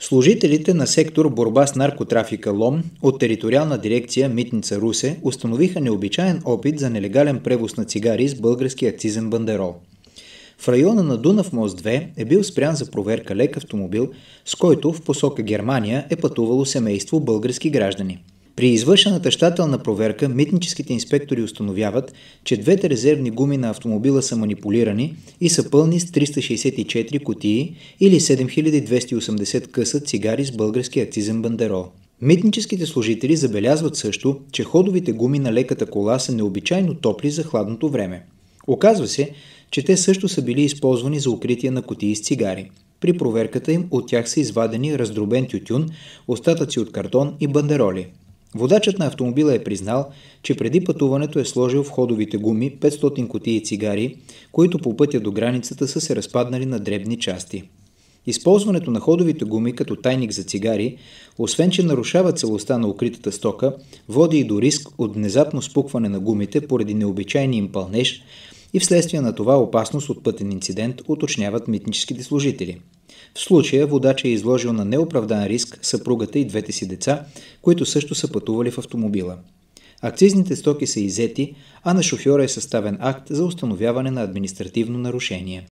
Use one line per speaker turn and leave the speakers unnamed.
Служителите на сектор борба с наркотрафика ЛОМ от териториална дирекция Митница Русе установиха необичаен опит за нелегален превоз на цигари с български акцизен бандерол. В района на Дунав мост 2 е бил спрян за проверка лек автомобил, с който в посока Германия е пътувало семейство български граждани. При извършената щателна проверка митническите инспектори установяват, че двете резервни гуми на автомобила са манипулирани и са пълни с 364 кутии или 7280 къса цигари с български акцизен бандерол. Митническите служители забелязват също, че ходовите гуми на леката кола са необичайно топли за хладното време. Оказва се, че те също са били използвани за укритие на кутии с цигари. При проверката им от тях са извадени раздробен тютюн, остатъци от картон и бандероли. Водачът на автомобила е признал, че преди пътуването е сложил в ходовите гуми 500 кутии цигари, които по пътя до границата са се разпаднали на дребни части. Използването на ходовите гуми като тайник за цигари, освен че нарушава целостта на укритата стока, води и до риск от внезапно спукване на гумите поради необичайни им пълнеж и вследствие на това опасност от пътен инцидент уточняват митническите служители – в случая водач е изложил на неоправдан риск съпругата и двете си деца, които също са пътували в автомобила. Акцизните стоки са изети, а на шофьора е съставен акт за установяване на административно нарушение.